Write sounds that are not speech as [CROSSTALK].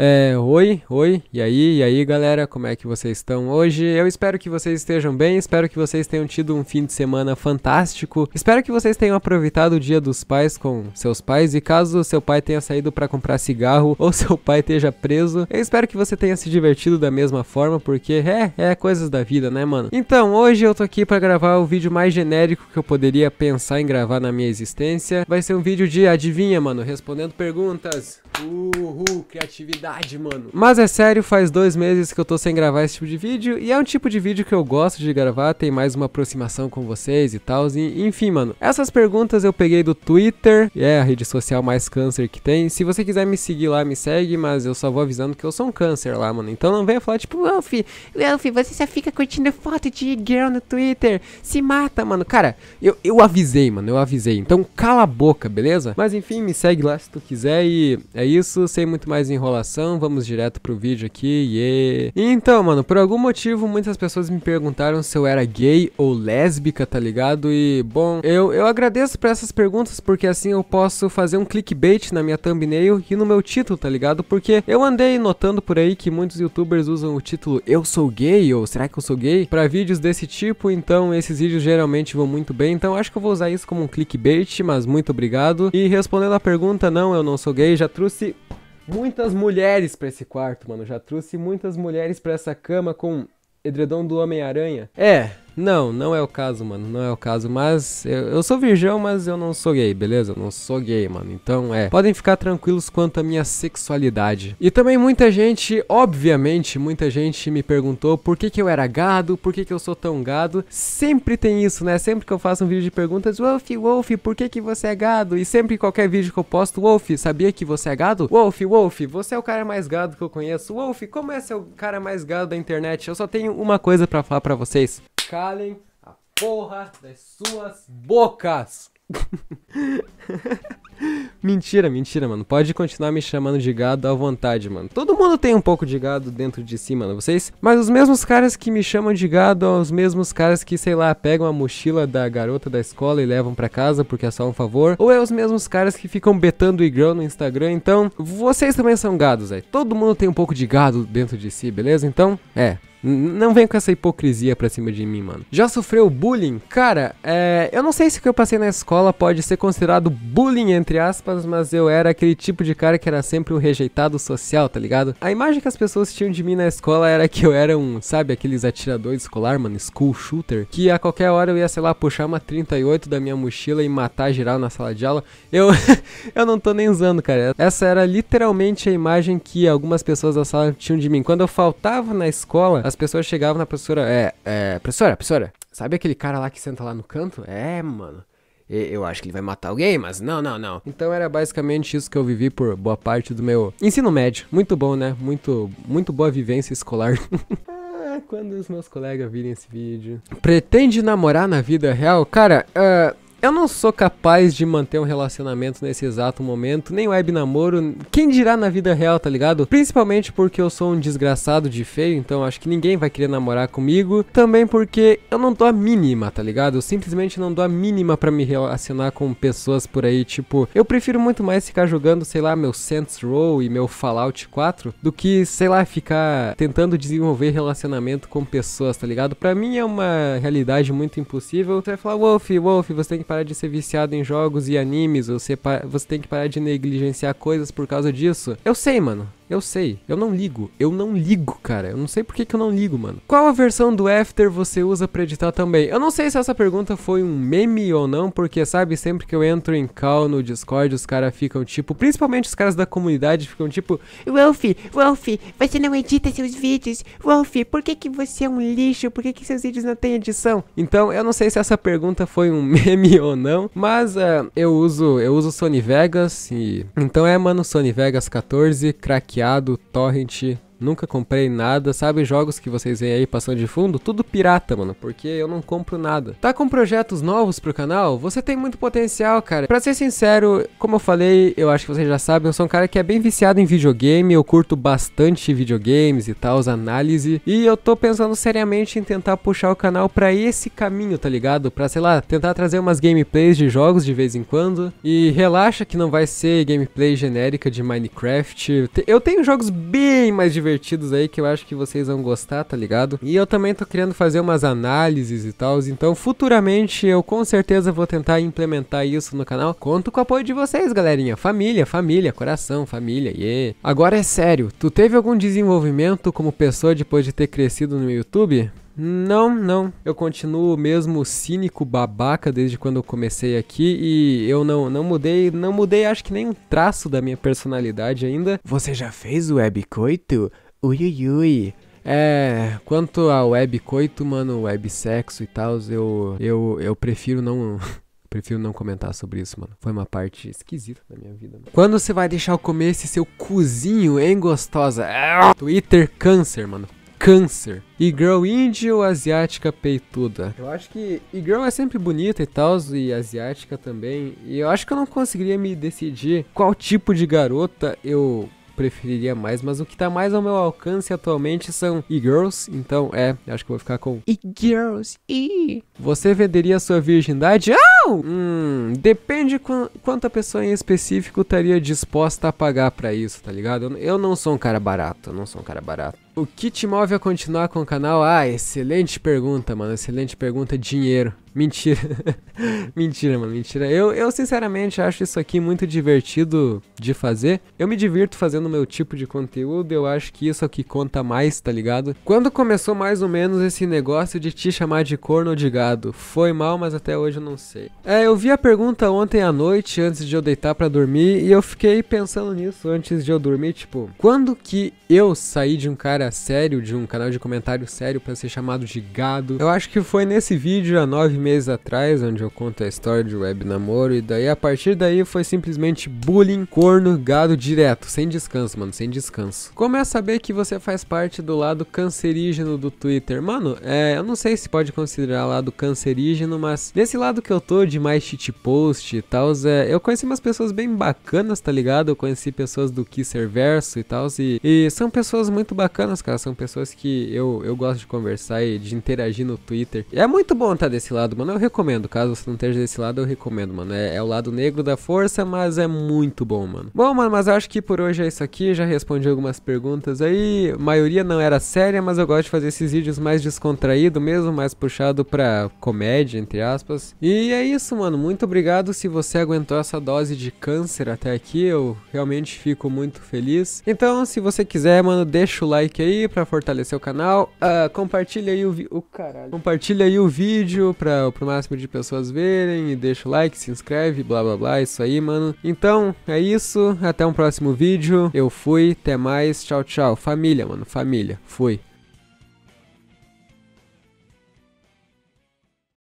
É, oi, oi, e aí, e aí galera, como é que vocês estão hoje? Eu espero que vocês estejam bem, espero que vocês tenham tido um fim de semana fantástico, espero que vocês tenham aproveitado o dia dos pais com seus pais e caso seu pai tenha saído para comprar cigarro [LAUGHS] ou seu pai esteja preso, eu espero que você tenha se divertido da mesma forma, porque é, é coisas da vida, né mano? Então, hoje eu tô aqui para gravar o vídeo mais genérico que eu poderia pensar em gravar na minha existência, vai ser um vídeo de adivinha mano, respondendo perguntas. Uhul, criatividade, mano. Mas é sério, faz dois meses que eu tô sem gravar esse tipo de vídeo. E é um tipo de vídeo que eu gosto de gravar, tem mais uma aproximação com vocês e tal. Enfim, mano. Essas perguntas eu peguei do Twitter, é a rede social mais câncer que tem. Se você quiser me seguir lá, me segue, mas eu só vou avisando que eu sou um câncer lá, mano. Então não venha falar, tipo, Elf, Elf, você só fica curtindo foto de girl no Twitter. Se mata, mano. Cara, eu, eu avisei, mano, eu avisei. Então cala a boca, beleza? Mas enfim, me segue lá se tu quiser e é isso, sem muito mais enrolação, vamos direto pro vídeo aqui, yeah. Então, mano, por algum motivo, muitas pessoas me perguntaram se eu era gay ou lésbica, tá ligado? E, bom, eu, eu agradeço por essas perguntas, porque assim eu posso fazer um clickbait na minha thumbnail e no meu título, tá ligado? Porque eu andei notando por aí que muitos youtubers usam o título Eu Sou Gay ou Será que Eu Sou Gay? para vídeos desse tipo, então esses vídeos geralmente vão muito bem, então acho que eu vou usar isso como um clickbait, mas muito obrigado. E respondendo a pergunta, não, eu não sou gay, já trouxe trouxe muitas mulheres para esse quarto, mano. Já trouxe muitas mulheres para essa cama com edredom do Homem-Aranha. É, não, não é o caso, mano. Não é o caso. Mas eu, eu, sou virgão, mas eu não sou gay, beleza? Eu não sou gay, mano. Então é. Podem ficar tranquilos quanto à minha sexualidade. E também muita gente, obviamente, muita gente me perguntou por que, que eu era gado, por que, que eu sou tão gado. Sempre tem isso, né? Sempre que eu faço um vídeo de perguntas, Wolf, Wolf, por que, que você é gado? E sempre em qualquer vídeo que eu posto, Wolf, sabia que você é gado? Wolf, Wolf, você é o cara mais gado que eu conheço. Wolf, como é ser o cara mais gado da internet? Eu só tenho uma coisa para falar para vocês calem a porra das suas bocas. [LAUGHS] mentira, mentira, mano. Pode continuar me chamando de gado à vontade, mano. Todo mundo tem um pouco de gado dentro de si, mano. Vocês. Mas os mesmos caras que me chamam de gado são os mesmos caras que, sei lá, pegam a mochila da garota da escola e levam para casa porque é só um favor. Ou é os mesmos caras que ficam betando e grão no Instagram. Então, vocês também são gados, velho. Todo mundo tem um pouco de gado dentro de si, beleza? Então, é. Não vem com essa hipocrisia pra cima de mim, mano. Já sofreu bullying? Cara, é, eu não sei se o que eu passei na escola pode ser considerado bullying, entre aspas, mas eu era aquele tipo de cara que era sempre o um rejeitado social, tá ligado? A imagem que as pessoas tinham de mim na escola era que eu era um, sabe, aqueles atiradores escolar, mano, school shooter, que a qualquer hora eu ia, sei lá, puxar uma 38 da minha mochila e matar geral na sala de aula. Eu, [LAUGHS] eu não tô nem usando, cara. Essa era literalmente a imagem que algumas pessoas da sala tinham de mim. Quando eu faltava na escola, as pessoas chegavam na professora, é, é, professora, professora, sabe aquele cara lá que senta lá no canto? É, mano. Eu acho que ele vai matar alguém, mas não, não, não. Então era basicamente isso que eu vivi por boa parte do meu ensino médio. Muito bom, né? Muito, muito boa vivência escolar. [LAUGHS] ah, quando os meus colegas virem esse vídeo. Pretende namorar na vida real? Cara, uh, eu não sou capaz de manter um relacionamento nesse exato momento, nem web namoro, quem dirá na vida real, tá ligado? Principalmente porque eu sou um desgraçado de feio, então acho que ninguém vai querer namorar comigo. Também porque eu não dou a mínima, tá ligado? Eu simplesmente não dou a mínima para me relacionar com pessoas por aí, tipo, eu prefiro muito mais ficar jogando, sei lá, meu Saints Row e meu Fallout 4 do que, sei lá, ficar tentando desenvolver relacionamento com pessoas, tá ligado? Para mim é uma realidade muito impossível. Você vai falar, Wolf, Wolf, você tem que parar de ser viciado em jogos e animes, você, você tem que parar de negligenciar coisas por causa disso. Eu sei, mano. Eu sei, eu não ligo, eu não ligo, cara. Eu não sei por que, que eu não ligo, mano. Qual a versão do After você usa pra editar também? Eu não sei se essa pergunta foi um meme ou não, porque sabe, sempre que eu entro em call no Discord, os caras ficam tipo, principalmente os caras da comunidade ficam tipo, Wolf, Wolf, você não edita seus vídeos, Wolf, por que, que você é um lixo? Por que, que seus vídeos não têm edição? Então, eu não sei se essa pergunta foi um [LAUGHS] meme ou não, mas uh, eu uso, eu uso Sony Vegas e. Então é, mano, Sony Vegas 14, craque hackeado, torrent Nunca comprei nada, sabe? Jogos que vocês veem aí passando de fundo, tudo pirata, mano, porque eu não compro nada. Tá com projetos novos pro canal? Você tem muito potencial, cara. Pra ser sincero, como eu falei, eu acho que vocês já sabem, eu sou um cara que é bem viciado em videogame, eu curto bastante videogames e tal, as análise, e eu tô pensando seriamente em tentar puxar o canal pra esse caminho, tá ligado? Pra, sei lá, tentar trazer umas gameplays de jogos de vez em quando. E relaxa que não vai ser gameplay genérica de Minecraft. Eu tenho jogos bem mais divertidos divertidos aí que eu acho que vocês vão gostar, tá ligado? E eu também tô querendo fazer umas análises e tal, então futuramente eu com certeza vou tentar implementar isso no canal. Conto com o apoio de vocês, galerinha. Família, família, coração, família, yeah. Agora é sério, tu teve algum desenvolvimento como pessoa depois de ter crescido no YouTube? Não, não. Eu continuo mesmo cínico babaca desde quando eu comecei aqui e eu não não mudei, não mudei acho que nem um traço da minha personalidade ainda. Você já fez o webcoito? Ui ui ui. É, quanto a web coito, mano, web sexo e tal, eu eu eu prefiro não [LAUGHS] Prefiro não comentar sobre isso, mano. Foi uma parte esquisita da minha vida. Mano. Quando você vai deixar eu comer esse seu cozinho, hein, gostosa? É, Twitter câncer, mano câncer. E girl índio, asiática peituda. Eu acho que. E girl é sempre bonita e tal, e asiática também. E eu acho que eu não conseguiria me decidir qual tipo de garota eu preferiria mais, mas o que tá mais ao meu alcance atualmente são e-girls, então é, acho que vou ficar com e-girls, e... Você venderia sua virgindade? Oh! Hum, depende qu quanto a pessoa em específico estaria disposta a pagar para isso, tá ligado? Eu, eu não sou um cara barato, eu não sou um cara barato. O que te move a continuar com o canal? Ah, excelente pergunta, mano. Excelente pergunta. Dinheiro. Mentira. [LAUGHS] mentira, mano, mentira. Eu, eu sinceramente acho isso aqui muito divertido de fazer. Eu me divirto fazendo meu tipo de conteúdo, eu acho que isso é o que conta mais, tá ligado? Quando começou mais ou menos esse negócio de te chamar de corno ou de gado? Foi mal, mas até hoje eu não sei. É, eu vi a pergunta ontem à noite, antes de eu deitar para dormir, e eu fiquei pensando nisso antes de eu dormir, tipo, quando que eu saí de um cara sério, de um canal de comentário sério para ser chamado de gado? Eu acho que foi nesse vídeo há nove meses meses atrás, onde eu conto a história de web namoro, e daí a partir daí foi simplesmente bullying, corno, gado direto, sem descanso, mano, sem descanso. Como é saber que você faz parte do lado cancerígeno do Twitter? Mano, é, eu não sei se pode considerar lado cancerígeno, mas nesse lado que eu tô de mais shit post e tal, é, eu conheci umas pessoas bem bacanas, tá ligado? Eu conheci pessoas do Kisser Verso e tal, e, e são pessoas muito bacanas, cara, são pessoas que eu, eu gosto de conversar e de interagir no Twitter. É muito bom tá desse lado, mano. Eu recomendo, caso você não esteja desse lado, eu recomendo, mano. É, é, o lado negro da força, mas é muito bom, mano. Bom, mano, mas acho que por hoje é isso aqui. Já respondi algumas perguntas aí. A maioria não era séria, mas eu gosto de fazer esses vídeos mais descontraído mesmo, mais puxado pra comédia, entre aspas. E é isso, mano. Muito obrigado se você aguentou essa dose de câncer até aqui. Eu realmente fico muito feliz. Então, se você quiser, mano, deixa o like aí pra fortalecer o canal. Uh, compartilha aí o... Oh, Compartilha aí o vídeo pra para o máximo de pessoas verem, e deixa o like, se inscreve, blá blá blá, isso aí, mano. Então, é isso, até um próximo vídeo, eu fui, até mais, tchau, tchau. Família, mano, família, fui.